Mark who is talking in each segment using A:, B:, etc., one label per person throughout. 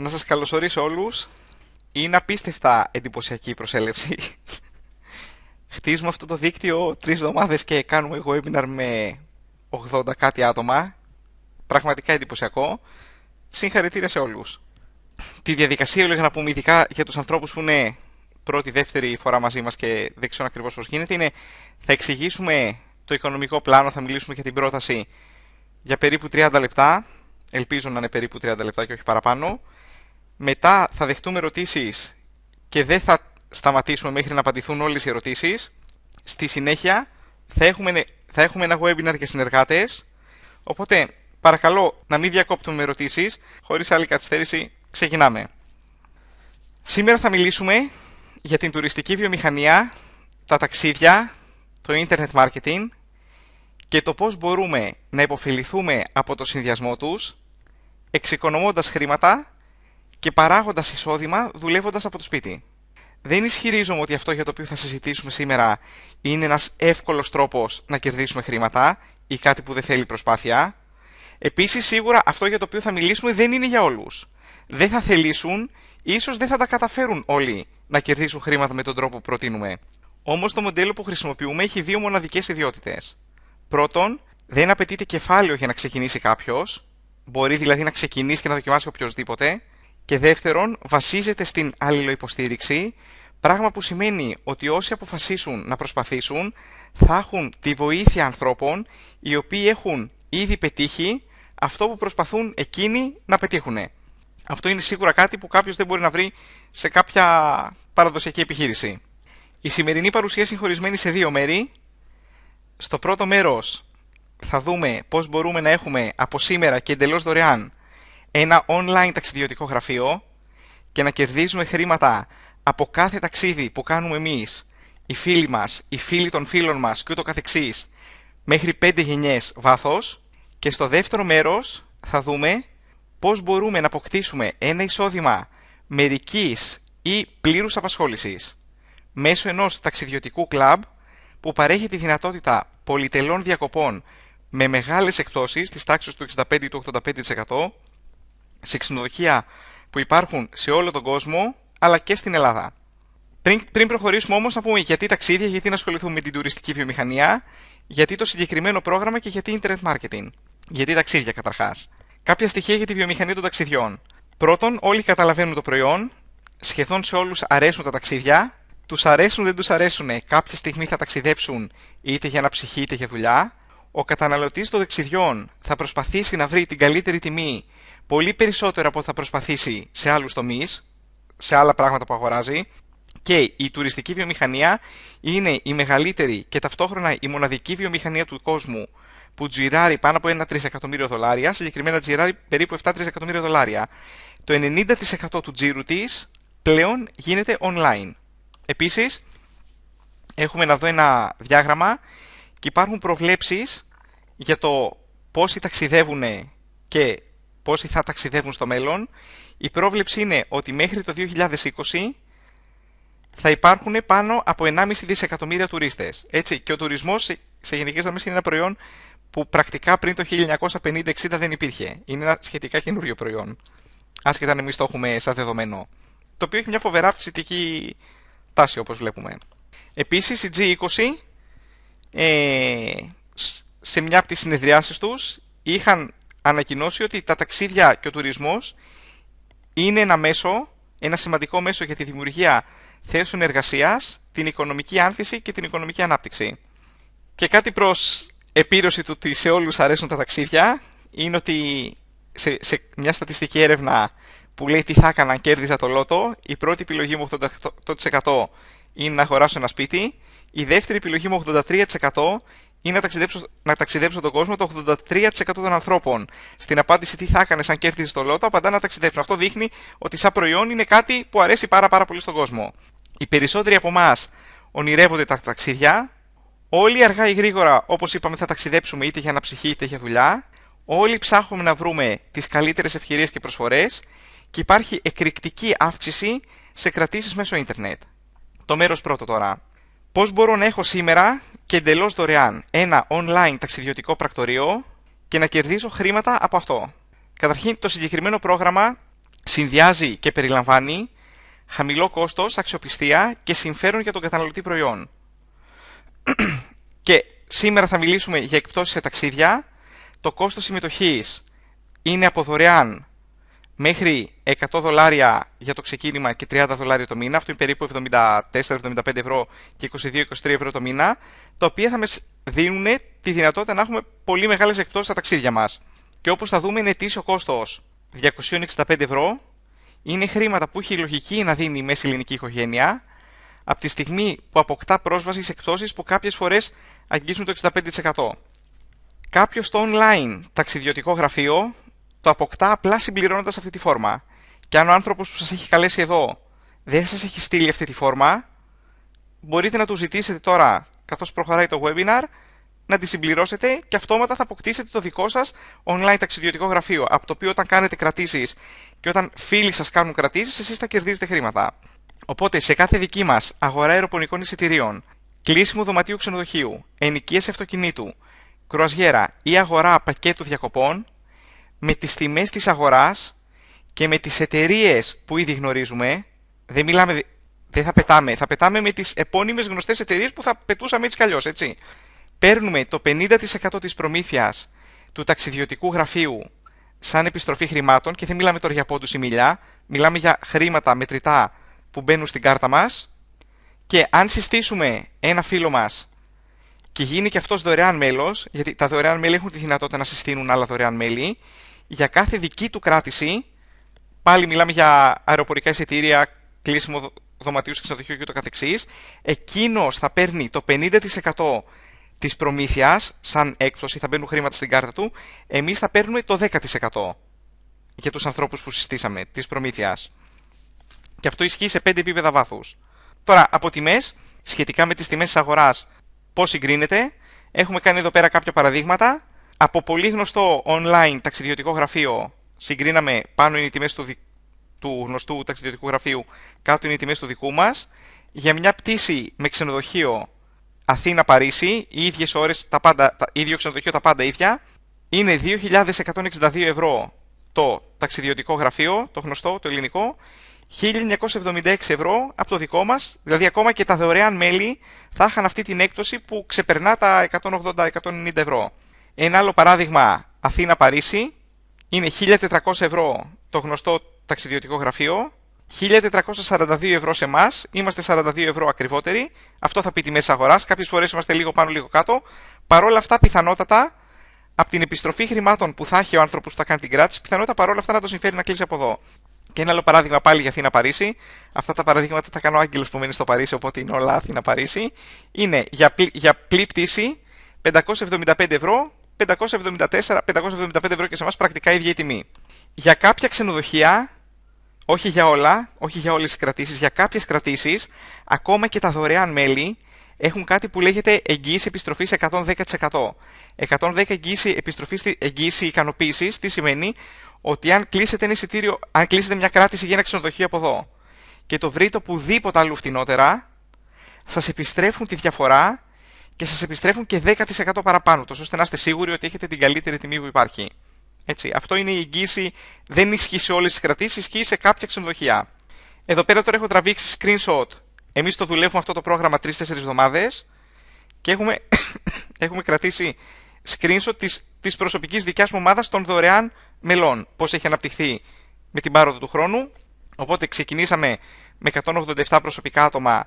A: Να σας καλωσορίσω όλους. Είναι απίστευτα εντυπωσιακή η προσέλευση. Χτίζουμε αυτό το δίκτυο τρεις εβδομάδες και κάνουμε εγώ webinar με 80 κάτι άτομα. Πραγματικά εντυπωσιακό. Συγχαρητήρια σε όλους. Τη διαδικασία έλεγα να πούμε ειδικά για τους ανθρώπους που είναι πρώτη, δεύτερη φορά μαζί μας και δεν ξέρω ακριβώς πώς γίνεται είναι θα εξηγήσουμε το οικονομικό πλάνο, θα μιλήσουμε για την πρόταση για περίπου 30 λεπτά. Ελπίζω να είναι περίπου 30 λεπτά και όχι παραπάνω. Μετά θα δεχτούμε ερωτήσεις και δεν θα σταματήσουμε μέχρι να απαντηθούν όλες οι ερωτήσεις. Στη συνέχεια θα έχουμε, θα έχουμε ένα webinar για συνεργάτες. Οπότε παρακαλώ να μην διακόπτουμε ερωτήσεις. Χωρίς άλλη καθυστέρηση ξεκινάμε. Σήμερα θα μιλήσουμε για την τουριστική βιομηχανία, τα ταξίδια, το internet marketing και το πώς μπορούμε να υποφεληθούμε από το συνδυασμό τους, εξοικονομώντας χρήματα και παράγοντας εισόδημα δουλεύοντας από το σπίτι. Δεν ισχυρίζομαι ότι αυτό για το οποίο θα συζητήσουμε σήμερα είναι ένας εύκολος τρόπος να κερδίσουμε χρήματα ή κάτι που δεν θέλει προσπάθεια. Επίσης, σίγουρα αυτό για το οποίο θα μιλήσουμε δεν είναι για όλους. Δεν θα θελήσουν, ίσως δεν θα τα καταφέρουν όλοι να κερδίσουν χρήματα με τον τρόπο που προτείνουμε. Όμως το μοντέλο που χρησιμοποιούμε έχει δύο μοναδικές ιδιότητες. Πρώτον, δεν απαιτείται κεφάλαιο για να ξεκινήσει κάποιος. Μπορεί δηλαδή να ξεκινήσει και να δοκιμάσει οποιοδήποτε και δεύτερον βασίζεται στην αλληλοϊποστήριξη, πράγμα που σημαίνει ότι όσοι αποφασίσουν να προσπαθήσουν θα έχουν τη βοήθεια ανθρώπων οι οποίοι έχουν ήδη πετύχει αυτό που προσπαθούν εκείνοι να πετύχουν. Αυτό είναι σίγουρα κάτι που κάποιος δεν μπορεί να βρει σε κάποια παραδοσιακή επιχείρηση. Η σημερινή παρουσίαση είναι σε δύο μέρη. Στο πρώτο μέρος θα δούμε πώς μπορούμε να έχουμε από σήμερα και εντελώς δωρεάν ένα online ταξιδιωτικό γραφείο και να κερδίζουμε χρήματα από κάθε ταξίδι που κάνουμε εμείς, οι φίλοι μας, οι φίλοι των φίλων μας και ούτω καθεξής, μέχρι 5 γενιές βάθος και στο δεύτερο μέρος θα δούμε πώς μπορούμε να αποκτήσουμε ένα εισόδημα μερικής ή πλήρους απασχόλησης μέσω ενός ταξιδιωτικού κλαμπ που παρέχει τη δυνατότητα πολυτελών διακοπών με μεγάλες εκπτώσεις της τάξης του 65-85% του σε ξενοδοχεία που υπάρχουν σε όλο τον κόσμο, αλλά και στην Ελλάδα. Πριν, προχωρήσουμε όμως να πούμε γιατί ταξίδια, γιατί να ασχοληθούμε με την τουριστική βιομηχανία, γιατί το συγκεκριμένο πρόγραμμα και γιατί internet marketing. Γιατί ταξίδια καταρχάς. Κάποια στοιχεία για τη βιομηχανία των ταξιδιών. Πρώτον, όλοι καταλαβαίνουν το προϊόν. Σχεδόν σε όλους αρέσουν τα ταξίδια. Τους αρέσουν, δεν τους αρέσουν. Κάποια στιγμή θα ταξιδέψουν είτε για αναψυχή είτε για δουλειά. Ο καταναλωτής των ταξιδιών θα προσπαθήσει να βρει την καλύτερη τιμή πολύ περισσότερο από ό,τι θα προσπαθήσει σε άλλους τομείς, σε άλλα πράγματα που αγοράζει και η τουριστική βιομηχανία είναι η μεγαλύτερη και ταυτόχρονα η μοναδική βιομηχανία του κόσμου που τζιράρει πάνω από 1 τρισεκατομμύριο δολάρια, συγκεκριμένα τζιράρει περίπου 7 εκατομμύρια δολάρια. Το 90% του τζίρου της πλέον γίνεται online. Επίσης, έχουμε να ένα διάγραμμα και υπάρχουν προβλέψεις για το πόσοι ταξιδεύουν και πόσοι θα ταξιδεύουν στο μέλλον, η πρόβλεψη είναι ότι μέχρι το 2020 θα υπάρχουν πάνω από 1,5 δισεκατομμύρια τουρίστες. Έτσι, και ο τουρισμός σε γενικές δομές είναι ένα προϊόν που πρακτικά πριν το 1950-60 δεν υπήρχε. Είναι ένα σχετικά καινούριο προϊόν. Άσχετα αν εμείς το έχουμε σαν δεδομένο. Το οποίο έχει μια φοβερά αυξητική τάση όπως βλέπουμε. Επίσης η G20 ε, σε μια από τις συνεδριάσεις τους είχαν ανακοινώσει ότι τα ταξίδια και ο τουρισμός είναι ένα μέσο, ένα σημαντικό μέσο για τη δημιουργία θέσεων εργασίας, την οικονομική άνθηση και την οικονομική ανάπτυξη. Και κάτι προς επίρρωση του ότι σε όλους αρέσουν τα ταξίδια είναι ότι σε, σε μια στατιστική έρευνα που λέει τι θα έκανα αν κέρδιζα το λότο, η πρώτη επιλογή μου 88% είναι να αγοράσω ένα σπίτι, η δεύτερη επιλογή μου 83% ή να ταξιδέψω, να ταξιδέψω τον κόσμο το 83% των ανθρώπων. Στην απάντηση τι θα έκανε αν κέρδιζες το λότο, απαντά να ταξιδέψω. Αυτό δείχνει ότι σαν προϊόν είναι κάτι που αρέσει πάρα, πάρα πολύ στον κόσμο. Οι περισσότεροι από εμάς ονειρεύονται τα ταξίδια. Όλοι αργά ή γρήγορα, όπως είπαμε, θα ταξιδέψουμε είτε για αναψυχή είτε για δουλειά. Όλοι ψάχνουμε να βρούμε τις καλύτερες ευκαιρίες και προσφορές και υπάρχει εκρηκτική αύξηση σε κρατήσεις μέσω ίντερνετ. Το μέρος πρώτο τώρα. Πώς μπορώ να έχω σήμερα και εντελώς δωρεάν ένα online ταξιδιωτικό πρακτορείο και να κερδίζω χρήματα από αυτό. Καταρχήν, το συγκεκριμένο πρόγραμμα συνδυάζει και περιλαμβάνει χαμηλό κόστος, αξιοπιστία και συμφέρον για τον καταναλωτή προϊόν. και σήμερα θα μιλήσουμε για εκπτώσεις σε ταξίδια. Το κόστος συμμετοχής είναι από δωρεάν μέχρι 100 δολάρια για το ξεκίνημα και 30 δολάρια το μήνα, αυτό είναι περίπου 74-75 ευρώ και 22-23 ευρώ το μήνα, τα οποία θα μας δίνουν τη δυνατότητα να έχουμε πολύ μεγάλες εκπτώσεις στα ταξίδια μας. Και όπως θα δούμε είναι ετήσιο κόστος 265 ευρώ, είναι χρήματα που έχει η λογική να δίνει η μέση ελληνική οικογένεια, από τη στιγμή που αποκτά πρόσβαση σε εκπτώσεις που κάποιες φορές αγγίζουν το 65%. Κάποιος στο online ταξιδιωτικό γραφείο το αποκτά απλά συμπληρώνοντας αυτή τη φόρμα. Και αν ο άνθρωπος που σας έχει καλέσει εδώ δεν σας έχει στείλει αυτή τη φόρμα, μπορείτε να του ζητήσετε τώρα, καθώς προχωράει το webinar, να τη συμπληρώσετε και αυτόματα θα αποκτήσετε το δικό σας online ταξιδιωτικό γραφείο. Από το οποίο όταν κάνετε κρατήσεις και όταν φίλοι σας κάνουν κρατήσεις, εσείς θα κερδίζετε χρήματα. Οπότε σε κάθε δική μας αγορά αεροπονικών εισιτηρίων, κλείσιμο δωματίου ξενοδοχείου, ενοικίαση αυτοκινήτου, κρουαζιέρα ή αγορά πακέτου διακοπών, με τις τιμές της αγοράς και με τις εταιρείες που ήδη γνωρίζουμε, δεν μιλάμε, δεν θα πετάμε, θα πετάμε με τις επώνυμες γνωστές εταιρείες που θα πετούσαμε έτσι καλλιώς, έτσι. Παίρνουμε το 50% της προμήθειας του ταξιδιωτικού γραφείου σαν επιστροφή χρημάτων και δεν μιλάμε τώρα για πόντους ή μιλιά, μιλάμε για χρήματα μετρητά που μπαίνουν στην κάρτα μας και αν συστήσουμε ένα φίλο μας και γίνει και αυτός δωρεάν μέλος, γιατί τα δωρεάν μέλη έχουν τη δυνατότητα να συστήνουν άλλα δωρεάν μέλη για κάθε δική του κράτηση, πάλι μιλάμε για αεροπορικά εισιτήρια, κλείσιμο δωματίου σε ξενοδοχείο και το καθεξής, εκείνος θα παίρνει το 50% της προμήθειας, σαν έκπτωση, θα μπαίνουν χρήματα στην κάρτα του, εμείς θα παίρνουμε το 10% για τους ανθρώπους που συστήσαμε, της προμήθειας. Και αυτό ισχύει σε 5 επίπεδα βάθους. Τώρα, από τιμές, σχετικά με τις τιμές της αγοράς, πώς συγκρίνεται, έχουμε κάνει εδώ πέρα κάποια παραδείγματα, από πολύ γνωστό online ταξιδιωτικό γραφείο συγκρίναμε πάνω είναι οι τιμές του, του γνωστού ταξιδιωτικού γραφείου, κάτω είναι οι τιμές του δικού μας. Για μια πτήση με ξενοδοχείο Αθήνα-Παρίσι, οι ίδιες ώρες, τα πάντα, τα... ίδιο ξενοδοχείο, τα πάντα ίδια, είναι 2.162 ευρώ το ταξιδιωτικό γραφείο, το γνωστό, το ελληνικό, 1.976 ευρώ από το δικό μας, δηλαδή ακόμα και τα δωρεάν μέλη θα είχαν αυτή την έκπτωση που ξεπερνά τα 180-190 ευρώ. Ένα άλλο παράδειγμα, Αθήνα-Παρίσι, είναι 1.400 ευρώ το γνωστό ταξιδιωτικό γραφείο, 1.442 ευρώ σε εμάς, είμαστε 42 ευρώ ακριβότεροι. Αυτό θα πει τη μέσα αγοράς. Κάποιες φορές είμαστε λίγο πάνω, λίγο κάτω. Παρόλα αυτά, πιθανότατα από την επιστροφή χρημάτων που θα έχει ο άνθρωπος που θα κάνει την κράτηση, πιθανότατα παρόλα αυτά να το συμφέρει να κλείσει από εδώ. Και ένα άλλο παράδειγμα πάλι για Αθήνα-Παρίσι. Αυτά τα παραδείγματα τα κάνω άγγελος που μένει στο Παρίσι, οπότε είναι όλα Αθήνα-Παρίσι. Είναι για, πλη, για πλή 575 ευρώ 574-575 ευρώ και σε εμάς πρακτικά ίδια η τιμή. Για κάποια ξενοδοχεία, όχι για όλα, όχι για όλες τις κρατήσεις, για κάποιες κρατήσεις, ακόμα και τα δωρεάν μέλη έχουν κάτι που λέγεται εγγύηση επιστροφής 110%. 110 εγγύηση επιστροφής, εγγύηση ικανοποίησης, τι σημαίνει ότι αν κλείσετε, ένα εισιτήριο, αν κλείσετε μια κράτηση για ένα ξενοδοχείο από εδώ και το βρείτε οπουδήποτε αλλού φτηνότερα, σας επιστρέφουν τη διαφορά και σας επιστρέφουν και 10% παραπάνω, τόσο ώστε να είστε σίγουροι ότι έχετε την καλύτερη τιμή που υπάρχει. Έτσι, αυτό είναι η εγγύηση, δεν ισχύει σε όλες τις κρατήσεις, ισχύει σε κάποια ξενοδοχεία. Εδώ πέρα τώρα έχω τραβήξει screenshot. Εμείς το δουλεύουμε αυτό το πρόγραμμα 3-4 εβδομάδες και έχουμε, έχουμε κρατήσει screenshot της, της προσωπικής δικιάς μου ομάδας των δωρεάν μελών. Πώς έχει αναπτυχθεί με την πάροδο του χρόνου. Οπότε ξεκινήσαμε με 187 προσωπικά άτομα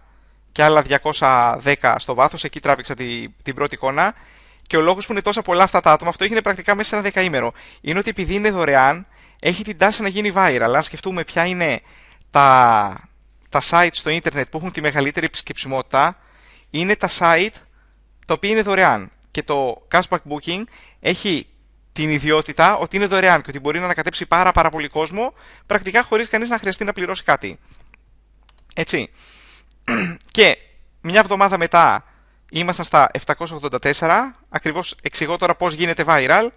A: και άλλα 210 στο βάθος. Εκεί τράβηξα τη, την πρώτη εικόνα. Και ο λόγος που είναι τόσα πολλά αυτά τα άτομα, αυτό έγινε πρακτικά μέσα σε ένα δεκαήμερο. Είναι ότι επειδή είναι δωρεάν, έχει την τάση να γίνει viral. Αλλά σκεφτούμε ποια είναι τα, τα site στο ίντερνετ που έχουν τη μεγαλύτερη επισκεψιμότητα, είναι τα site τα οποία είναι δωρεάν. Και το cashback booking έχει την ιδιότητα ότι είναι δωρεάν και ότι μπορεί να ανακατέψει πάρα πάρα πολύ κόσμο, πρακτικά χωρίς κανείς να χρειαστεί να πληρώσει κάτι. Έτσι. και μια εβδομάδα μετά ήμασταν στα 784, ακριβώς εξηγώ τώρα πώς γίνεται viral. βάλ.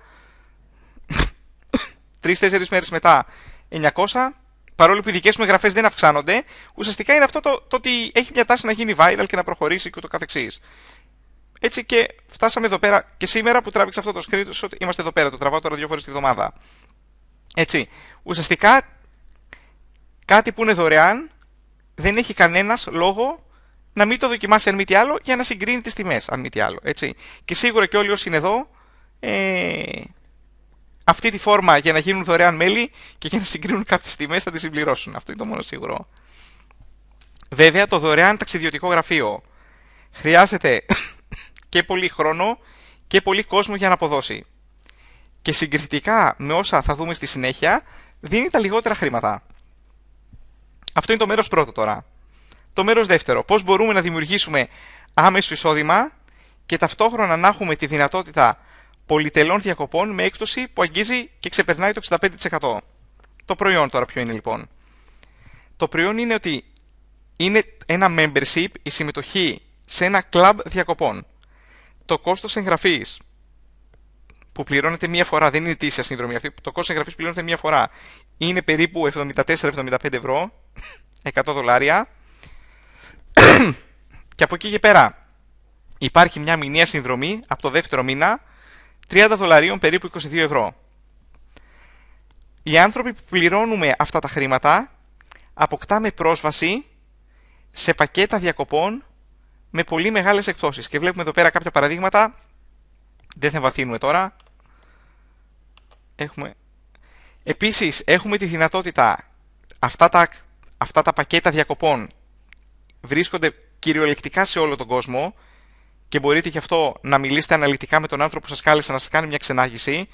A: Τρει-τέσσερι μέρες μετά 900, παρόλο που οι δικές μου εγγραφές δεν αυξάνονται, ουσιαστικά είναι αυτό το, το ότι έχει μια τάση να γίνει viral και να προχωρήσει και ούτω καθεξής. Έτσι και φτάσαμε εδώ πέρα και σήμερα που τράβηξα αυτό το screenshot είμαστε εδώ πέρα, το τραβάω τώρα δύο φορές τη βδομάδα. Έτσι, ουσιαστικά κάτι που είναι δωρεάν δεν έχει κανένας λόγο να μην το δοκιμάσει αν μη τι άλλο για να συγκρίνει τις τιμές, αν μη άλλο. Έτσι. Και σίγουρα και όλοι όσοι είναι εδώ, ε, αυτή τη φόρμα για να γίνουν δωρεάν μέλη και για να συγκρίνουν κάποιες τιμές θα τη συμπληρώσουν. Αυτό είναι το μόνο σίγουρο. Βέβαια, το δωρεάν ταξιδιωτικό γραφείο χρειάζεται και πολύ χρόνο και πολύ κόσμο για να αποδώσει. Και συγκριτικά με όσα θα δούμε στη συνέχεια, δίνει τα λιγότερα χρήματα. Αυτό είναι το μέρος πρώτο τώρα. Το μέρος δεύτερο. Πώς μπορούμε να δημιουργήσουμε άμεσο εισόδημα και ταυτόχρονα να έχουμε τη δυνατότητα πολυτελών διακοπών με έκπτωση που αγγίζει και ξεπερνάει το 65%. Το προϊόν τώρα ποιο είναι λοιπόν. Το προϊόν είναι ότι είναι ένα membership, η συμμετοχή σε ένα club διακοπών. Το κόστος εγγραφής που πληρώνεται μία φορά, δεν είναι συνδρομή αυτή, το κόστος εγγραφής πληρώνεται μία φορά είναι περίπου 74-75 ευρώ, 100 δολάρια. και από εκεί και πέρα υπάρχει μια μηνιαία συνδρομή από το δεύτερο μήνα 30 δολαρίων περίπου 22 ευρώ. Οι άνθρωποι που πληρώνουμε αυτά τα χρήματα αποκτάμε πρόσβαση σε πακέτα διακοπών με πολύ μεγάλες εκπτώσεις. Και βλέπουμε εδώ πέρα κάποια παραδείγματα. Δεν θα βαθύνουμε τώρα. Έχουμε Επίσης έχουμε τη δυνατότητα αυτά τα, αυτά τα πακέτα διακοπών βρίσκονται κυριολεκτικά σε όλο τον κόσμο και μπορείτε γι' αυτό να μιλήσετε αναλυτικά με τον άνθρωπο που σας κάλεσε να σας κάνει μια ξενάγηση.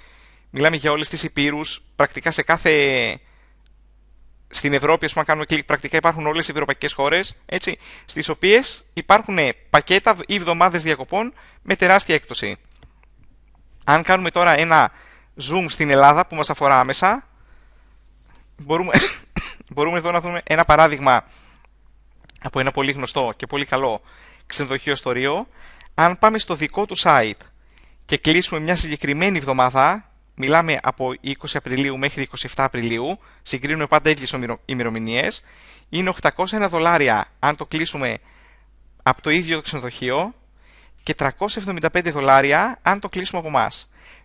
A: Μιλάμε για όλες τις υπήρους, πρακτικά σε κάθε... Στην Ευρώπη, ας πούμε, κάνουμε κλικ, πρακτικά υπάρχουν όλες οι ευρωπαϊκές χώρες, έτσι, στις οποίες υπάρχουν πακέτα ή εβδομάδες διακοπών με τεράστια έκπτωση. Αν κάνουμε τώρα ένα zoom στην Ελλάδα που μας αφορά άμεσα. Μπορούμε, εδώ να δούμε ένα παράδειγμα από ένα πολύ γνωστό και πολύ καλό ξενοδοχείο στο Ρίο. Αν πάμε στο δικό του site και κλείσουμε μια συγκεκριμένη εβδομάδα, μιλάμε από 20 Απριλίου μέχρι 27 Απριλίου, συγκρίνουμε πάντα οι ημερομηνίες, είναι 801 δολάρια αν το κλείσουμε από το ίδιο το ξενοδοχείο και 375 δολάρια αν το κλείσουμε από εμάς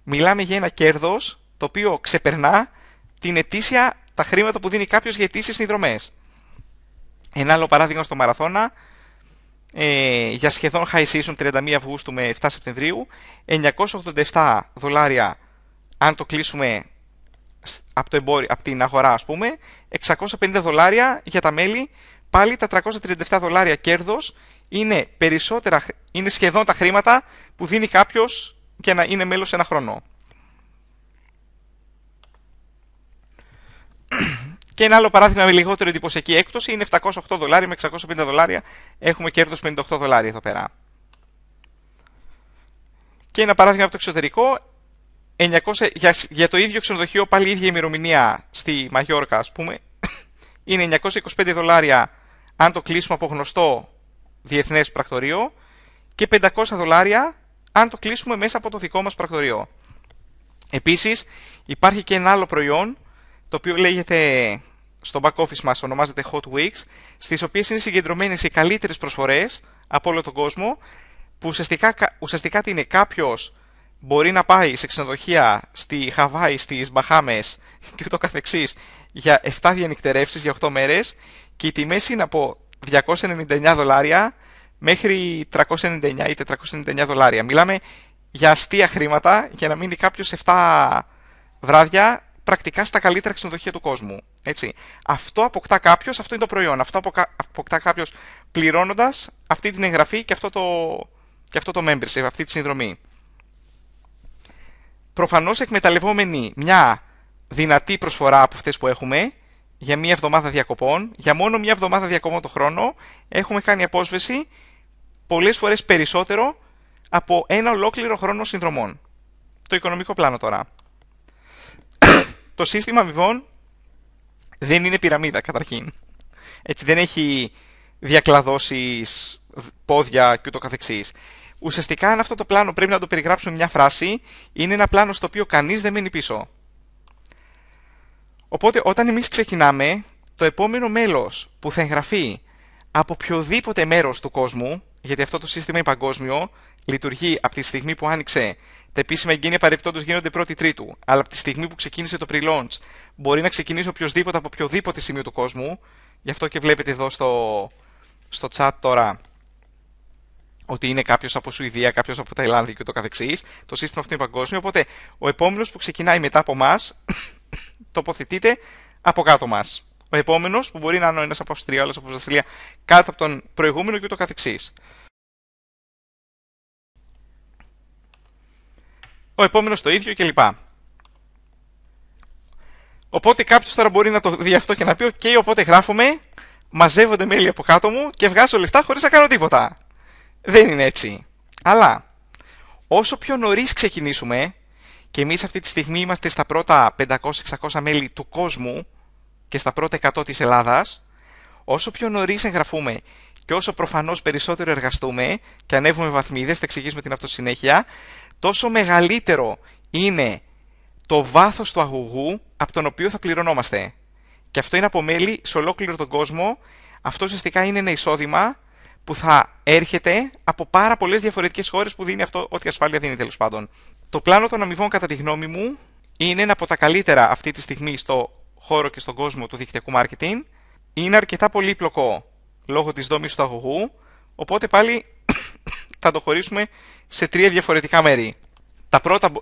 A: μιλάμε για ένα κέρδος το οποίο ξεπερνά την ετήσια, τα χρήματα που δίνει κάποιος για ετήσιε συνδρομές. Ένα άλλο παράδειγμα στο μαραθώνα, ε, για σχεδόν high season 31 Αυγούστου με 7 Σεπτεμβρίου, 987 δολάρια αν το κλείσουμε από, το εμπόριο, από την αγορά ας πούμε, 650 δολάρια για τα μέλη, πάλι τα 337 δολάρια κέρδος είναι, περισσότερα, είναι σχεδόν τα χρήματα που δίνει κάποιος και να είναι μέλος ένα χρονό. Και ένα άλλο παράδειγμα με λιγότερη εντυπωσιακή έκπτωση είναι 708 δολάρια με 650 δολάρια. Έχουμε κέρδος 58 δολάρια εδώ πέρα. Και ένα παράδειγμα από το εξωτερικό, 900, για, για το ίδιο ξενοδοχείο, πάλι η ίδια ημερομηνία στη Μαγιόρκα, ας πούμε, είναι 925 δολάρια αν το κλείσουμε από γνωστό διεθνές πρακτορείο και 500 δολάρια αν το κλείσουμε μέσα από το δικό μας πρακτορείο. Επίσης υπάρχει και ένα άλλο προϊόν το οποίο λέγεται στο back office μας ονομάζεται Hot Weeks στις οποίες είναι συγκεντρωμένες οι καλύτερες προσφορές από όλο τον κόσμο που ουσιαστικά, ουσιαστικά τι είναι κάποιος μπορεί να πάει σε ξενοδοχεία στη Χαβάη, στις Μπαχάμες και ούτω καθεξής για 7 διανυκτερεύσεις για 8 μέρες και οι τιμές είναι από 299 δολάρια μέχρι 399 ή 499 δολάρια. Μιλάμε για αστεία χρήματα για να μείνει κάποιος 7 βράδια πρακτικά στα καλύτερα ξενοδοχεία του κόσμου. Έτσι. Αυτό αποκτά κάποιος, αυτό είναι το προϊόν. Αυτό αποκτά κάποιος πληρώνοντας αυτή την εγγραφή και αυτό, το, και αυτό το membership, αυτή τη συνδρομή. Προφανώς εκμεταλλευόμενοι μια δυνατή προσφορά από αυτές που έχουμε για μία εβδομάδα διακοπών, για μόνο μία εβδομάδα διακοπών το χρόνο, έχουμε κάνει απόσβεση Πολλές φορές περισσότερο από ένα ολόκληρο χρόνο συνδρομών. Το οικονομικό πλάνο τώρα. το σύστημα αμοιβών δεν είναι πυραμίδα καταρχήν. Έτσι δεν έχει διακλαδώσεις, πόδια και καθεξής. Ουσιαστικά αν αυτό το πλάνο πρέπει να το περιγράψουμε μια φράση, είναι ένα πλάνο στο οποίο κανείς δεν μείνει πίσω. Οπότε όταν εμείς ξεκινάμε, το επόμενο μέλος που θα εγγραφεί από οποιοδήποτε μέρος του κόσμου, γιατί αυτό το σύστημα είναι παγκόσμιο, λειτουργεί από τη στιγμή που άνοιξε. Τα επίσημα εγγένεια παρεπιπτόντω γίνονται πρώτη τρίτου. Αλλά από τη στιγμή που ξεκίνησε το pre-launch, μπορεί να ξεκινήσει οποιοδήποτε από οποιοδήποτε σημείο του κόσμου. Γι' αυτό και βλέπετε εδώ στο, στο chat τώρα ότι είναι κάποιος από Σουηδία, κάποιος από Ταϊλάνδη και το καθεξής. Το σύστημα αυτό είναι παγκόσμιο. Οπότε ο επόμενος που ξεκινάει μετά από εμά τοποθετείται από κάτω μας ο επόμενος, που μπορεί να είναι ο ένας από Αυστρία, άλλος από Βραζιλία, κάτω από τον προηγούμενο και ούτω καθεξής. Ο επόμενος το ίδιο κλπ. Οπότε κάποιος τώρα μπορεί να το δει αυτό και να πει: OK, οπότε γράφουμε, μαζεύονται μέλη από κάτω μου και βγάζω λεφτά χωρίς να κάνω τίποτα. Δεν είναι έτσι. Αλλά όσο πιο νωρίς ξεκινήσουμε, και εμείς αυτή τη στιγμή είμαστε στα πρώτα 500-600 μέλη του κόσμου, και στα πρώτα 100 της Ελλάδας, όσο πιο νωρίς εγγραφούμε και όσο προφανώς περισσότερο εργαστούμε και ανέβουμε βαθμίδες, θα εξηγήσουμε την αυτοσυνέχεια, τόσο μεγαλύτερο είναι το βάθος του αγωγού από τον οποίο θα πληρωνόμαστε. Και αυτό είναι από μέλη σε ολόκληρο τον κόσμο. Αυτό ουσιαστικά είναι ένα εισόδημα που θα έρχεται από πάρα πολλές διαφορετικές χώρες που δίνει αυτό ό,τι ασφάλεια δίνει τέλος πάντων. Το πλάνο των αμοιβών, κατά τη γνώμη μου, είναι ένα από τα καλύτερα αυτή τη στιγμή στο χώρο και στον κόσμο του δικτυακού marketing, είναι αρκετά πολύπλοκο λόγω της δόμης του αγωγού, οπότε πάλι θα το χωρίσουμε σε τρία διαφορετικά μέρη.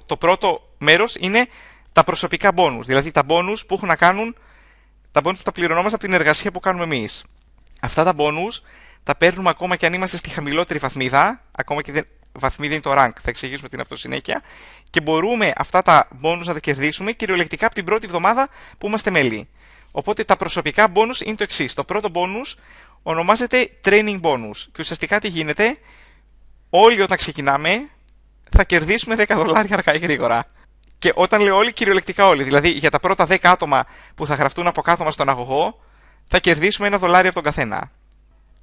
A: το πρώτο μέρος είναι τα προσωπικά bonus, δηλαδή τα bonus που έχουν να κάνουν, τα bonus που τα πληρωνόμαστε από την εργασία που κάνουμε εμείς. Αυτά τα bonus τα παίρνουμε ακόμα και αν είμαστε στη χαμηλότερη βαθμίδα, ακόμα και δεν, βαθμίδι είναι το rank. Θα εξηγήσουμε την αυτό Και μπορούμε αυτά τα bonus να τα κερδίσουμε κυριολεκτικά από την πρώτη εβδομάδα που είμαστε μέλη. Οπότε τα προσωπικά bonus είναι το εξής. Το πρώτο bonus ονομάζεται training bonus. Και ουσιαστικά τι γίνεται, όλοι όταν ξεκινάμε θα κερδίσουμε 10 δολάρια αργά ή γρήγορα. Και όταν λέω όλοι, κυριολεκτικά όλοι. Δηλαδή για τα πρώτα 10 άτομα που θα γραφτούν από κάτω μας στον αγωγό, θα κερδίσουμε ένα δολάριο από τον καθένα.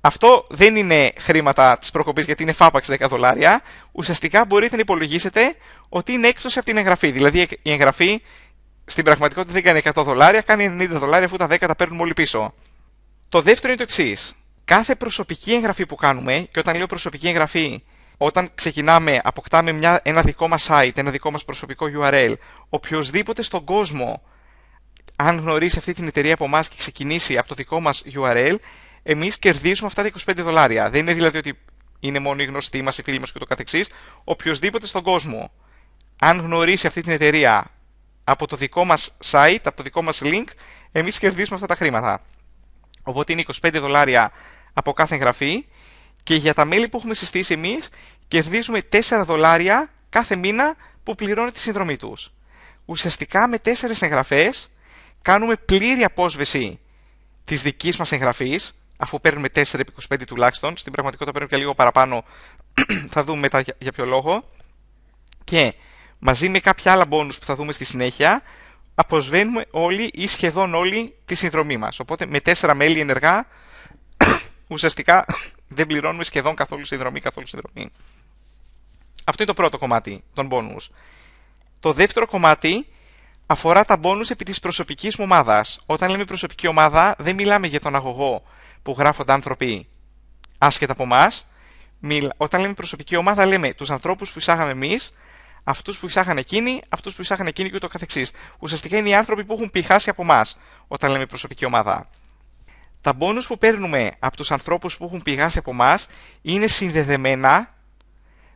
A: Αυτό δεν είναι χρήματα της προκοπής γιατί είναι φάπαξ 10 δολάρια. Ουσιαστικά μπορείτε να υπολογίσετε ότι είναι έκπτωση από την εγγραφή. Δηλαδή η εγγραφή στην πραγματικότητα δεν κάνει 100 δολάρια, κάνει 90 δολάρια αφού τα 10 τα παίρνουμε όλοι πίσω. Το δεύτερο είναι το εξής. Κάθε προσωπική εγγραφή που κάνουμε, και όταν λέω προσωπική εγγραφή, όταν ξεκινάμε, αποκτάμε μια, ένα δικό μας site, ένα δικό μας προσωπικό URL, οποιοδήποτε στον κόσμο, αν γνωρίσει αυτή την εταιρεία από εμάς και ξεκινήσει από το δικό μας URL, εμείς κερδίζουμε αυτά τα 25 δολάρια. Δεν είναι δηλαδή ότι είναι μόνο οι γνωστοί μας, οι φίλοι μας και το καθεξή. Οποιοδήποτε στον κόσμο, αν γνωρίσει αυτή την εταιρεία από το δικό μας site, από το δικό μας link, εμείς κερδίζουμε αυτά τα χρήματα. Οπότε είναι 25 δολάρια από κάθε εγγραφή και για τα μέλη που έχουμε συστήσει εμείς, κερδίζουμε 4 δολάρια κάθε μήνα που πληρώνει τη συνδρομή τους. Ουσιαστικά με 4 εγγραφές κάνουμε πλήρη απόσβεση της δικής μας εγγραφής, αφού παίρνουμε 4 επί 25 τουλάχιστον, στην πραγματικότητα παίρνουμε και λίγο παραπάνω, θα δούμε μετά για, για ποιο λόγο. Και μαζί με κάποια άλλα bonus που θα δούμε στη συνέχεια, αποσβαίνουμε όλοι ή σχεδόν όλοι τη συνδρομή μας. Οπότε με 4 μέλη ενεργά, ουσιαστικά δεν πληρώνουμε σχεδόν καθόλου συνδρομή, καθόλου συνδρομή. Αυτό είναι το πρώτο κομμάτι των bonus. Το δεύτερο κομμάτι αφορά τα bonus επί της προσωπικής μου ομάδας. Όταν λέμε προσωπική ομάδα, δεν μιλάμε για τον αγωγό που γράφονται άνθρωποι άσχετα από εμάς. Όταν λέμε προσωπική ομάδα, λέμε τους ανθρώπους που εισάγαμε εμείς, αυτούς που εισάγαν εκείνοι, αυτούς που εισάγαν εκείνοι και Ουσιαστικά είναι οι άνθρωποι που έχουν πηχάσει από εμάς, όταν λέμε προσωπική ομάδα. Τα μπόνους που παίρνουμε από τους ανθρώπους που έχουν πηγάσει από εμάς είναι συνδεδεμένα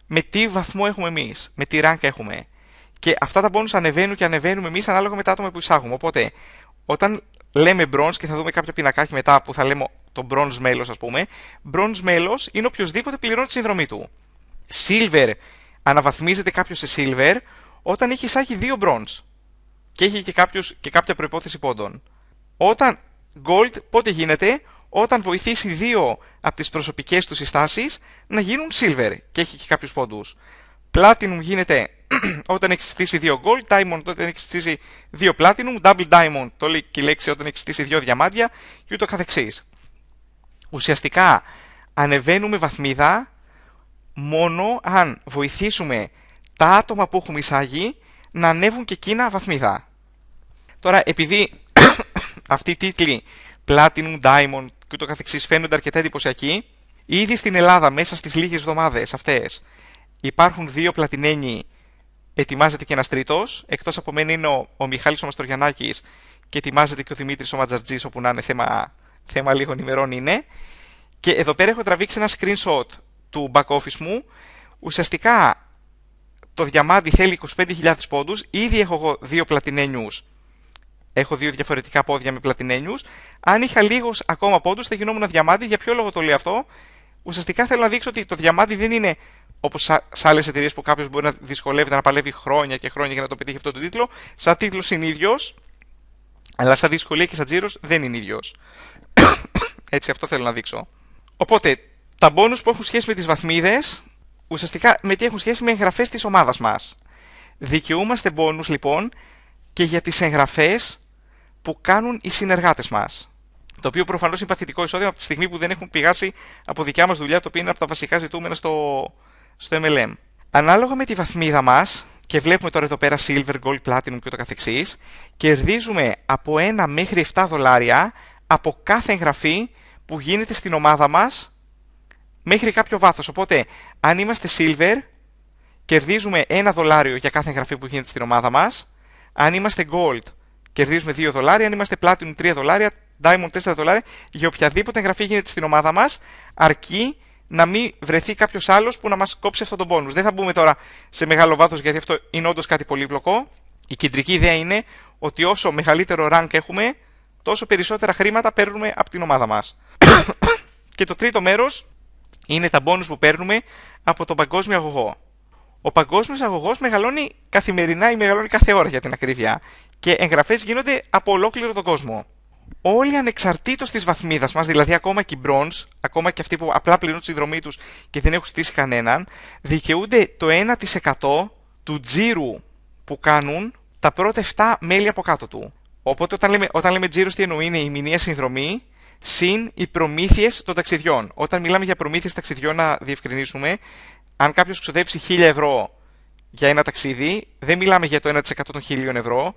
A: με τι βαθμό έχουμε εμείς, με τι rank έχουμε. Και αυτά τα μπόνους ανεβαίνουν και ανεβαίνουμε εμείς ανάλογα με τα άτομα που εισάγουμε. Οπότε, όταν λέμε bronze και θα δούμε κάποια πινακάκι μετά που θα λέμε το bronze μέλος ας πούμε, bronze μέλος είναι οποιοδήποτε πληρώνει τη συνδρομή του. Silver αναβαθμίζεται κάποιος σε silver όταν έχει εισάγει δύο bronze και έχει και, κάποιος, και κάποια προϋπόθεση πόντων. Όταν gold πότε γίνεται, όταν βοηθήσει δύο από τις προσωπικές του συστάσεις να γίνουν silver και έχει και κάποιους πόντους. Platinum γίνεται όταν έχεις στήσει δύο gold, diamond όταν έχεις στήσει δύο platinum, double diamond το λέει και η λέξη όταν έχεις στήσει δύο διαμάντια και ούτω καθεξής. Ουσιαστικά ανεβαίνουμε βαθμίδα μόνο αν βοηθήσουμε τα άτομα που έχουμε εισάγει να ανέβουν και εκείνα βαθμίδα. Τώρα επειδή αυτοί οι τίτλοι Platinum, Diamond και ούτω καθεξής φαίνονται αρκετά εντυπωσιακοί, ήδη στην Ελλάδα μέσα στις λίγες εβδομάδες αυτές υπάρχουν δύο πλατινένοι ετοιμάζεται και ένας τρίτος. Εκτός από μένα είναι ο, ο Μιχάλης ο Μαστοριανάκης και ετοιμάζεται και ο Δημήτρης ο Ματζαρτζής, όπου να είναι θέμα, θέμα λίγων ημερών είναι. Και εδώ πέρα έχω τραβήξει ένα screenshot του back office μου. Ουσιαστικά το διαμάντι θέλει 25.000 πόντους, Ήδη έχω εγώ δύο πλατινένιους. Έχω δύο διαφορετικά πόδια με πλατινένιους. Αν είχα λίγους ακόμα πόντους, θα γινόμουν διαμάντι. Για ποιο λόγο το λέω αυτό. Ουσιαστικά θέλω να δείξω ότι το διαμάντι δεν είναι Όπως σε άλλες εταιρείες που κάποιος μπορεί να δυσκολεύεται να παλεύει χρόνια και χρόνια για να το πετύχει αυτό το τίτλο, σαν τίτλος είναι ίδιος, αλλά σαν δυσκολία και σαν τζίρος δεν είναι ίδιος. Έτσι, αυτό θέλω να δείξω. Οπότε, τα bonus που έχουν σχέση με τις βαθμίδες, ουσιαστικά με τι έχουν σχέση με εγγραφές της ομάδας μας. Δικαιούμαστε bonus λοιπόν και για τις εγγραφές που κάνουν οι συνεργάτες μας. Το οποίο προφανώς είναι παθητικό εισόδημα από τη στιγμή που δεν έχουν πηγάσει από δικιά μας δουλειά, το οποίο είναι από τα βασικά ζητούμενα στο, στο MLM. Ανάλογα με τη βαθμίδα μας, και βλέπουμε τώρα εδώ πέρα silver, gold, platinum και ούτω καθεξής, κερδίζουμε από 1 μέχρι 7 δολάρια από κάθε εγγραφή που γίνεται στην ομάδα μας μέχρι κάποιο βάθος. Οπότε, αν είμαστε silver, κερδίζουμε 1 δολάριο για κάθε εγγραφή που γίνεται στην ομάδα μας, Αν είμαστε gold, κερδίζουμε 2 δολάρια. Αν είμαστε platinum, 3 δολάρια. Diamond 4 δολάρια για οποιαδήποτε εγγραφή γίνεται στην ομάδα μας, αρκεί να μην βρεθεί κάποιος άλλος που να μας κόψει αυτό το πόνους. Δεν θα μπούμε τώρα σε μεγάλο βάθος γιατί αυτό είναι όντως κάτι πολύπλοκο. Η κεντρική ιδέα είναι ότι όσο μεγαλύτερο rank έχουμε, τόσο περισσότερα χρήματα παίρνουμε από την ομάδα μας. και το τρίτο μέρος είναι τα bonus που παίρνουμε από τον παγκόσμιο αγωγό. Ο παγκόσμιος αγωγός μεγαλώνει καθημερινά ή μεγαλώνει κάθε ώρα για την ακρίβεια και εγγραφές γίνονται από ολόκληρο τον κόσμο όλοι ανεξαρτήτως της βαθμίδας μας, δηλαδή ακόμα και οι bronze, ακόμα και αυτοί που απλά πληρούν τη συνδρομή τους και δεν έχουν στήσει κανέναν, δικαιούνται το 1% του τζίρου που κάνουν τα πρώτα 7 μέλη από κάτω του. Οπότε όταν λέμε, όταν λέμε τζίρος τι εννοεί είναι η μηνύα συνδρομή, συν οι προμήθειες των ταξιδιών. Όταν μιλάμε για προμήθειες ταξιδιών, να διευκρινίσουμε, αν κάποιος ξοδέψει 1000 ευρώ για ένα ταξίδι, δεν μιλάμε για το 1% των 1000 ευρώ,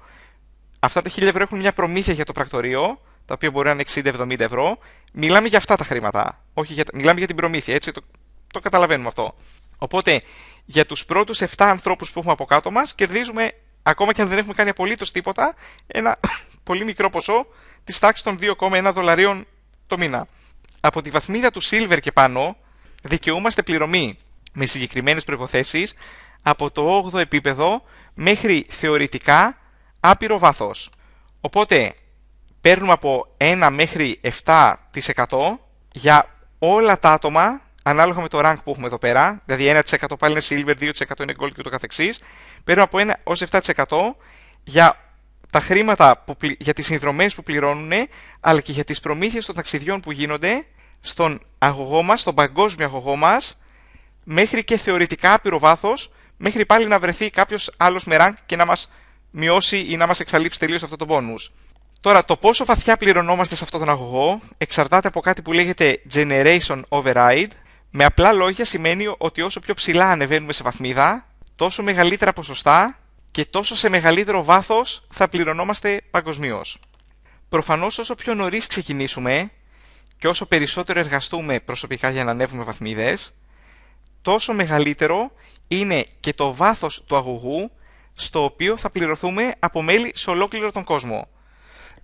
A: αυτά τα 1000 ευρώ έχουν μια προμήθεια για το πρακτορείο, τα οποία μπορεί να είναι 60-70 ευρώ. Μιλάμε για αυτά τα χρήματα. Όχι για, μιλάμε για την προμήθεια, έτσι το, το καταλαβαίνουμε αυτό. Οπότε, για τους πρώτους 7 ανθρώπους που έχουμε από κάτω μας, κερδίζουμε, ακόμα και αν δεν έχουμε κάνει απολύτως τίποτα, ένα πολύ μικρό ποσό της τάξης των 2,1 δολαρίων το μήνα. Από τη βαθμίδα του Silver και πάνω, δικαιούμαστε πληρωμή με συγκεκριμένες προποθέσει από το 8ο επίπεδο μέχρι θεωρητικά άπειρο βάθος. Οπότε παίρνουμε από 1 μέχρι 7% για όλα τα άτομα ανάλογα με το rank που έχουμε εδώ πέρα, δηλαδή 1% πάλι είναι silver, 2% είναι gold και ούτω καθεξής, παίρνουμε από 1 ως 7% για τα χρήματα που, για τις συνδρομές που πληρώνουν, αλλά και για τις προμήθειες των ταξιδιών που γίνονται στον αγωγό μας, στον παγκόσμιο αγωγό μας, μέχρι και θεωρητικά άπειρο βάθος, μέχρι πάλι να βρεθεί κάποιος άλλος με rank και να μας μειώσει ή να μας εξαλείψει τελείως αυτό το bonus. Τώρα, το πόσο βαθιά πληρωνόμαστε σε αυτόν τον αγωγό εξαρτάται από κάτι που λέγεται Generation Override. Με απλά λόγια σημαίνει ότι όσο πιο ψηλά ανεβαίνουμε σε βαθμίδα, τόσο μεγαλύτερα ποσοστά και τόσο σε μεγαλύτερο βάθος θα πληρωνόμαστε παγκοσμίως. Προφανώς, όσο πιο νωρίς ξεκινήσουμε και όσο περισσότερο εργαστούμε προσωπικά για να ανέβουμε βαθμίδες, τόσο μεγαλύτερο είναι και το βάθος του αγωγού στο οποίο θα πληρωθούμε από μέλη σε ολόκληρο τον κόσμο.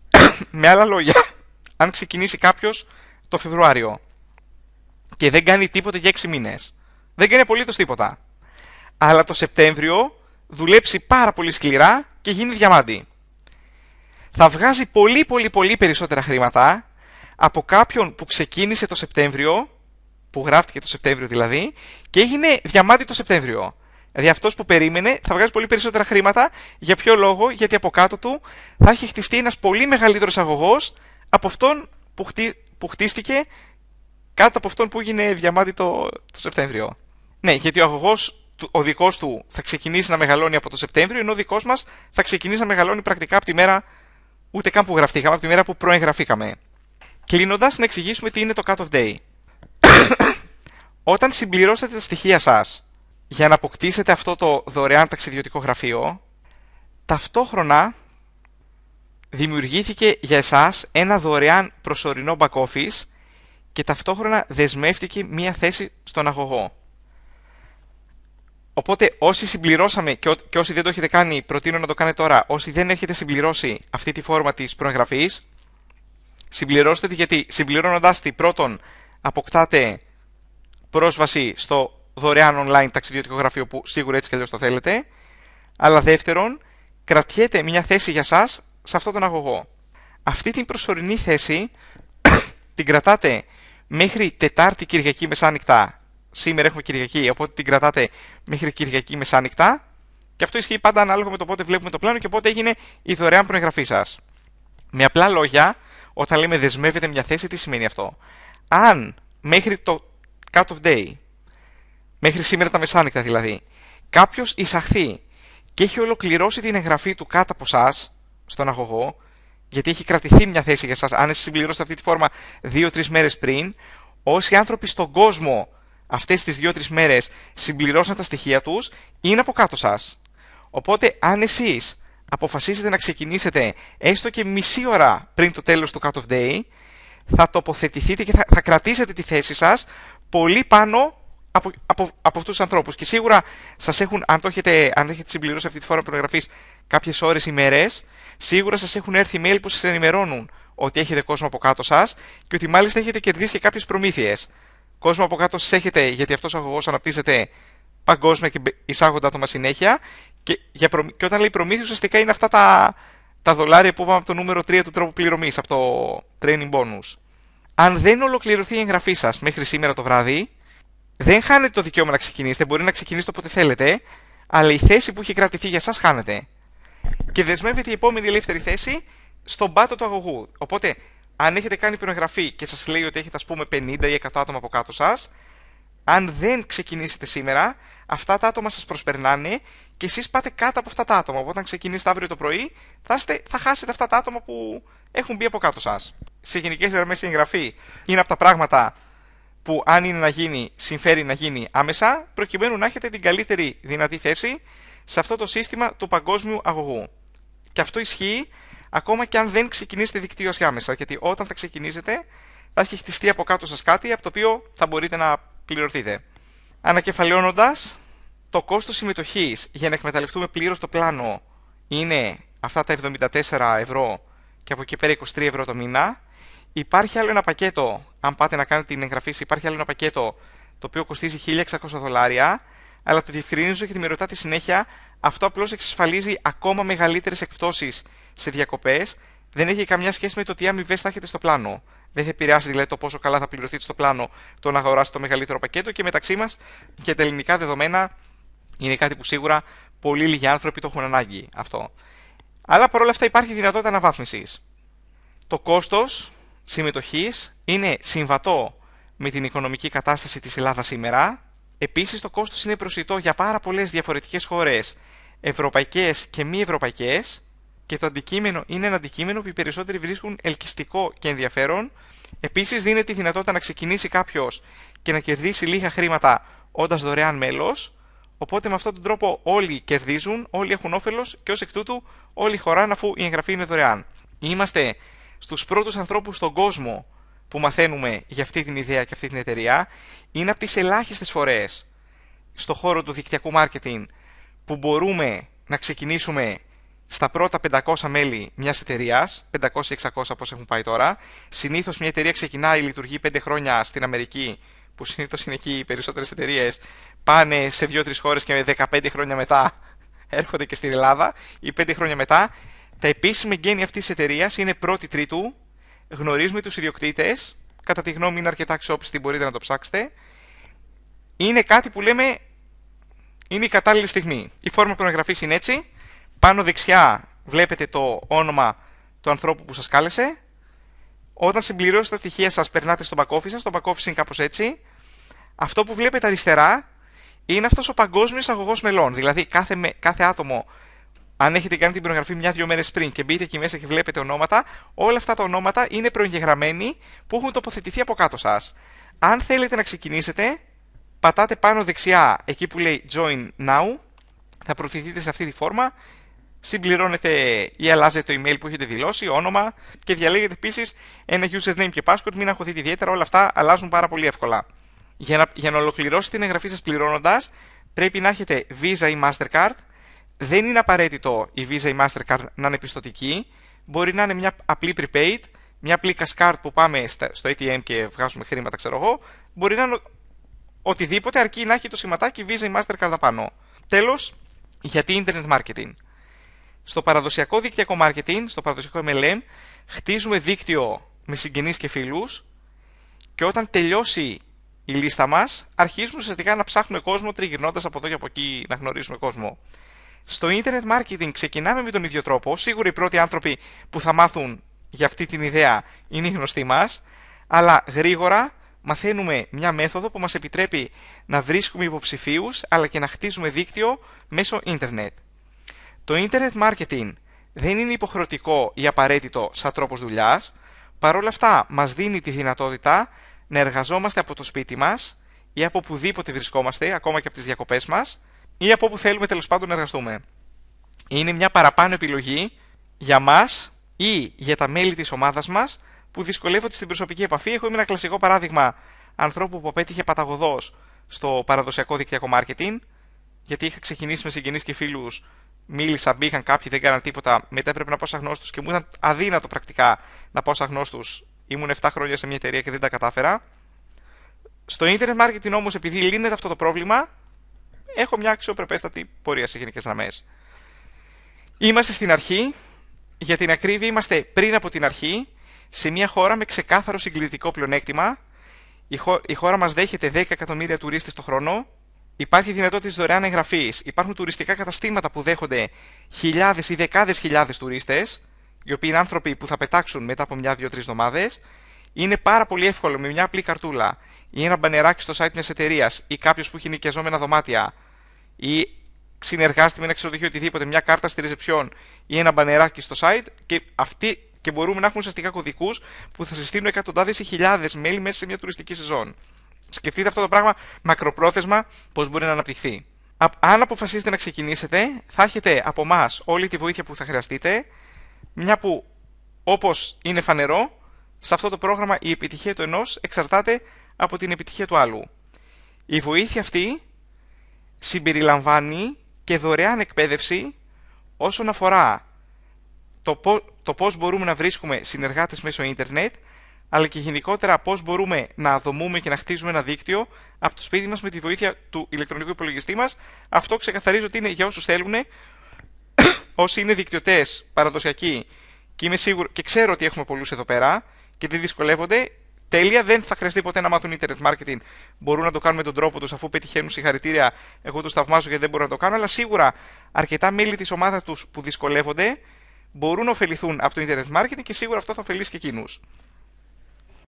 A: Με άλλα λόγια, αν ξεκινήσει κάποιος το Φεβρουάριο και δεν κάνει τίποτα για 6 μήνες, δεν κάνει απολύτως τίποτα. Αλλά το Σεπτέμβριο δουλέψει πάρα πολύ σκληρά και γίνει διαμάντι. Θα βγάζει πολύ πολύ πολύ περισσότερα χρήματα από κάποιον που ξεκίνησε το Σεπτέμβριο, που γράφτηκε το Σεπτέμβριο δηλαδή, και έγινε διαμάντι το Σεπτέμβριο. Δηλαδή αυτός που περίμενε θα βγάζει πολύ περισσότερα χρήματα. Για ποιο λόγο, γιατί από κάτω του θα έχει χτιστεί ένας πολύ μεγαλύτερος αγωγός από αυτόν που, χτί... που χτίστηκε κάτω από αυτόν που έγινε διαμάτι το, το Σεπτέμβριο. Ναι, γιατί ο αγωγός ο δικός του θα ξεκινήσει να μεγαλώνει από το Σεπτέμβριο, ενώ ο δικός μας θα ξεκινήσει να μεγαλώνει πρακτικά από τη μέρα ούτε καν που γραφτήκαμε, από τη μέρα που προεγγραφήκαμε. Κλείνοντα, να εξηγήσουμε τι είναι το cut of day. Όταν συμπληρώσετε τα στοιχεία σας για να αποκτήσετε αυτό το δωρεάν ταξιδιωτικό γραφείο, ταυτόχρονα δημιουργήθηκε για εσάς ένα δωρεάν προσωρινό back office και ταυτόχρονα δεσμεύτηκε μία θέση στον αγωγό. Οπότε όσοι συμπληρώσαμε και, όσοι δεν το έχετε κάνει, προτείνω να το κάνετε τώρα. Όσοι δεν έχετε συμπληρώσει αυτή τη φόρμα της προεγγραφής, συμπληρώστε τη γιατί συμπληρώνοντάς τη πρώτον αποκτάτε πρόσβαση στο δωρεάν online ταξιδιωτικό γραφείο που σίγουρα έτσι κι αλλιώς το θέλετε. Αλλά δεύτερον, κρατιέται μια θέση για σας σε αυτόν τον αγωγό. Αυτή την προσωρινή θέση την κρατάτε μέχρι Τετάρτη Κυριακή μεσάνυχτα. Σήμερα έχουμε Κυριακή, οπότε την κρατάτε μέχρι Κυριακή μεσάνυχτα. Και αυτό ισχύει πάντα ανάλογα με το πότε βλέπουμε το πλάνο και πότε έγινε η δωρεάν προεγγραφή σας. Με απλά λόγια, όταν λέμε δεσμεύεται μια θέση, τι σημαίνει αυτό. Αν μέχρι το cut of day μέχρι σήμερα τα μεσάνυχτα δηλαδή, κάποιος εισαχθεί και έχει ολοκληρώσει την εγγραφή του κάτω από εσά, στον αγωγό, γιατί έχει κρατηθεί μια θέση για εσά. Αν συμπληρώσετε αυτή τη φορμα δυο 2-3 μέρες πριν, όσοι άνθρωποι στον κόσμο αυτές τις δυο τρει μέρες συμπληρώσαν τα στοιχεία τους, είναι από κάτω σας. Οπότε, αν εσείς αποφασίσετε να ξεκινήσετε έστω και μισή ώρα πριν το τέλος του cut of day, θα τοποθετηθείτε και θα, θα κρατήσετε τη θέση σας πολύ πάνω από, από, από αυτούς τους ανθρώπους. Και σίγουρα σας έχουν, αν, το έχετε, συμπληρώσει αυτή τη φόρμα προγραφή κάποιες ώρες, μέρε, σίγουρα σας έχουν έρθει email που σας ενημερώνουν ότι έχετε κόσμο από κάτω σας και ότι μάλιστα έχετε κερδίσει και κάποιες προμήθειες. Κόσμο από κάτω σας έχετε γιατί αυτός ο αγωγός αναπτύσσεται παγκόσμια και εισάγονται άτομα συνέχεια. Και, για και όταν λέει προμήθεια, ουσιαστικά είναι αυτά τα, τα δολάρια που είπαμε από το νούμερο 3 του τρόπου πληρωμής, από το training bonus. Αν δεν ολοκληρωθεί η εγγραφή σας μέχρι σήμερα το βράδυ, δεν χάνετε το δικαίωμα να ξεκινήσετε, μπορεί να ξεκινήσετε όποτε θέλετε, αλλά η θέση που έχει κρατηθεί για εσά χάνεται. Και δεσμεύεται η επόμενη ελεύθερη θέση στον πάτο του αγωγού. Οπότε, αν έχετε κάνει πυρογραφή και σας λέει ότι έχετε ας πούμε 50 ή 100 άτομα από κάτω σας. αν δεν ξεκινήσετε σήμερα, αυτά τα άτομα σας προσπερνάνε και εσείς πάτε κάτω από αυτά τα άτομα. Οπότε, αν ξεκινήσετε αύριο το πρωί, θα, θα χάσετε αυτά τα άτομα που έχουν μπει από κάτω σας. Σε γενικές γραμμές η εγγραφή είναι από τα πράγματα που αν είναι να γίνει, συμφέρει να γίνει άμεσα, προκειμένου να έχετε την καλύτερη δυνατή θέση σε αυτό το σύστημα του παγκόσμιου αγωγού. Και αυτό ισχύει ακόμα και αν δεν ξεκινήσετε δικτύωση άμεσα, γιατί όταν θα ξεκινήσετε θα έχει χτιστεί από κάτω σας κάτι από το οποίο θα μπορείτε να πληρωθείτε. Ανακεφαλαιώνοντας, το κόστος συμμετοχής για να εκμεταλλευτούμε πλήρως το πλάνο είναι αυτά τα 74 ευρώ και από εκεί πέρα 23 ευρώ το μήνα, Υπάρχει άλλο ένα πακέτο, αν πάτε να κάνετε την εγγραφή υπάρχει άλλο ένα πακέτο το οποίο κοστίζει 1600 δολάρια, αλλά το διευκρινίζω και τη με ρωτάτε συνέχεια, αυτό απλώς εξασφαλίζει ακόμα μεγαλύτερες εκπτώσεις σε διακοπές, δεν έχει καμιά σχέση με το τι αμοιβές θα έχετε στο πλάνο. Δεν θα επηρεάσει δηλαδή το πόσο καλά θα πληρωθείτε στο πλάνο το να αγοράσετε το μεγαλύτερο πακέτο και μεταξύ μας και τα ελληνικά δεδομένα είναι κάτι που σίγουρα πολύ λίγοι άνθρωποι το έχουν ανάγκη αυτό. Αλλά παρόλα αυτά υπάρχει δυνατότητα αναβάθμισης. Το κόστος συμμετοχής είναι συμβατό με την οικονομική κατάσταση της Ελλάδας σήμερα. Επίσης το κόστος είναι προσιτό για πάρα πολλές διαφορετικές χώρες, ευρωπαϊκές και μη ευρωπαϊκές και το αντικείμενο είναι ένα αντικείμενο που οι περισσότεροι βρίσκουν ελκυστικό και ενδιαφέρον. Επίσης δίνεται τη δυνατότητα να ξεκινήσει κάποιος και να κερδίσει λίγα χρήματα όντας δωρεάν μέλος. Οπότε με αυτόν τον τρόπο όλοι κερδίζουν, όλοι έχουν όφελος και ως εκ τούτου όλη χωράνε αφού η εγγραφή είναι δωρεάν. Είμαστε Στους πρώτους ανθρώπους στον κόσμο που μαθαίνουμε για αυτή την ιδέα και αυτή την εταιρεία είναι από τις ελάχιστες φορές στον χώρο του δικτυακού marketing που μπορούμε να ξεκινήσουμε στα πρώτα 500 μέλη μιας εταιρείας, 500-600 όπως έχουν πάει τώρα. Συνήθως μια εταιρεία ξεκινάει, λειτουργεί 5 χρόνια στην Αμερική, που συνήθως είναι εκεί οι περισσότερες εταιρείες, πάνε σε 2-3 χώρες και 15 χρόνια μετά έρχονται και στην Ελλάδα ή 5 χρόνια μετά τα επίσημα γέννη αυτής της εταιρείας πρώτη Τρίτου. Γνωρίζουμε τους ιδιοκτήτες. Κατά τη γνώμη είναι αρκετά αξιόπιστη, μπορείτε να το ψάξετε. Είναι κάτι που λέμε είναι η κατάλληλη στιγμή. Η φόρμα που εγγραφή είναι έτσι. Πάνω δεξιά βλέπετε το όνομα του ανθρώπου που σας κάλεσε. Όταν συμπληρώσετε τα στοιχεία σας, περνάτε στο back office Το back office είναι κάπως έτσι. Αυτό που βλέπετε αριστερά είναι αυτός ο παγκόσμιος αγωγός μελών. Δηλαδή κάθε, κάθε άτομο αν έχετε κάνει την προγραφή μια-δύο μέρες πριν και μπείτε εκεί μέσα και βλέπετε ονόματα, όλα αυτά τα ονόματα είναι προεγγεγραμμένοι που έχουν τοποθετηθεί από κάτω σας. Αν θέλετε να ξεκινήσετε, πατάτε πάνω δεξιά εκεί που λέει Join Now, θα προωθηθείτε σε αυτή τη φόρμα, συμπληρώνετε ή αλλάζετε το email που έχετε δηλώσει, όνομα και διαλέγετε επίσης ένα username και password, μην αγχωθείτε ιδιαίτερα, όλα αυτά αλλάζουν πάρα πολύ εύκολα. Για να, για να ολοκληρώσετε την εγγραφή σας πληρώνοντας, πρέπει να έχετε Visa ή Mastercard, δεν είναι απαραίτητο η Visa ή Mastercard να είναι πιστοτική. Μπορεί να είναι μια απλή prepaid, μια απλή card που πάμε στο ATM και βγάζουμε χρήματα, ξέρω εγώ. Μπορεί να είναι οτιδήποτε αρκεί να έχει το σηματάκι Visa ή Mastercard απάνω. Τέλος, γιατί Internet Marketing. Στο παραδοσιακό δικτυακό marketing, στο παραδοσιακό MLM, χτίζουμε δίκτυο με συγγενείς και φίλους και όταν τελειώσει η λίστα μας, αρχίζουμε ουσιαστικά να ψάχνουμε κόσμο τριγυρνώντας από εδώ και από εκεί να γνωρίζουμε κόσμο. Στο internet marketing ξεκινάμε με τον ίδιο τρόπο. Σίγουρα οι πρώτοι άνθρωποι που θα μάθουν για αυτή την ιδέα είναι οι γνωστοί μας, αλλά γρήγορα μαθαίνουμε μια μέθοδο που μας επιτρέπει να βρίσκουμε υποψηφίους αλλά και να χτίζουμε δίκτυο μέσω ίντερνετ. Το ίντερνετ marketing δεν είναι υποχρεωτικό ή απαραίτητο σαν τρόπος δουλειάς, παρόλα αυτά μας δίνει τη δυνατότητα να εργαζόμαστε από το σπίτι μας ή από πουδήποτε βρισκόμαστε, ακόμα και από τις διακοπές μας, ή από όπου θέλουμε τέλος πάντων να εργαστούμε. Είναι μια παραπάνω επιλογή για μας ή για τα μέλη της ομάδας μας που δυσκολεύονται στην προσωπική επαφή. Έχω ένα κλασικό παράδειγμα ανθρώπου που απέτυχε παταγωδός στο παραδοσιακό δικτυακό marketing, γιατί είχα ξεκινήσει με συγγενείς και φίλους, μίλησα, μπήκαν κάποιοι, δεν κάναν τίποτα. Μετά έπρεπε να πάω σαν γνώστου και μου ήταν αδύνατο πρακτικά να πάω σαν γνώστου. Ήμουν 7 χρόνια σε μια εταιρεία και δεν τα κατάφερα. Στο internet marketing όμως, επειδή λύνεται αυτό το πρόβλημα, έχω μια αξιοπρεπέστατη πορεία σε γενικές γραμμές. Είμαστε στην αρχή. Για την ακρίβεια, είμαστε πριν από την αρχή σε μια χώρα με ξεκάθαρο συγκλητικό πλεονέκτημα. Η, χώρα μας δέχεται 10 εκατομμύρια τουρίστες το χρόνο. Υπάρχει δυνατότητα δωρεάν εγγραφής. Υπάρχουν τουριστικά καταστήματα που δέχονται χιλιάδες ή δεκάδες χιλιάδες τουρίστες, οι οποίοι είναι άνθρωποι που θα πετάξουν μετά από μια-δύο-τρει εβδομάδες. Είναι πάρα πολύ εύκολο με μια απλή καρτούλα ή ένα μπανεράκι στο site μιας εταιρείας ή κάποιος που έχει νοικιαζόμενα δωμάτια ή συνεργάστε με ένα ξενοδοχείο οτιδήποτε, μια κάρτα στη reception ή ένα μπανεράκι στο site και αυτοί και μπορούμε να έχουμε ουσιαστικά κωδικούς που θα συστήνουν εκατοντάδες ή χιλιάδες μέλη μέσα σε μια τουριστική σεζόν. Σκεφτείτε αυτό το πράγμα μακροπρόθεσμα πώς μπορεί να αναπτυχθεί. Αν αποφασίσετε να ξεκινήσετε, θα έχετε από εμά όλη τη βοήθεια που θα χρειαστείτε, μια που όπως είναι φανερό, σε αυτό το πρόγραμμα η επιτυχία του ενός εξαρτάται από την επιτυχία του άλλου. Η βοήθεια αυτή συμπεριλαμβάνει και δωρεάν εκπαίδευση όσον αφορά το, πο, πώς μπορούμε να βρίσκουμε συνεργάτες μέσω ίντερνετ, αλλά και γενικότερα πώς μπορούμε να δομούμε και να χτίζουμε ένα δίκτυο από το σπίτι μας με τη βοήθεια του ηλεκτρονικού υπολογιστή μας. Αυτό ξεκαθαρίζω ότι είναι για όσους θέλουν, όσοι είναι δικτυωτές παραδοσιακοί και, είμαι σίγουρο, και ξέρω ότι έχουμε πολλούς εδώ πέρα και δεν δυσκολεύονται, τέλεια. Δεν θα χρειαστεί ποτέ να μάθουν internet marketing. Μπορούν να το κάνουν με τον τρόπο τους, αφού πετυχαίνουν συγχαρητήρια. Εγώ τους θαυμάζω γιατί δεν μπορώ να το κάνω. Αλλά σίγουρα αρκετά μέλη της ομάδας τους που δυσκολεύονται μπορούν να ωφεληθούν από το internet marketing και σίγουρα αυτό θα ωφελήσει και εκείνους.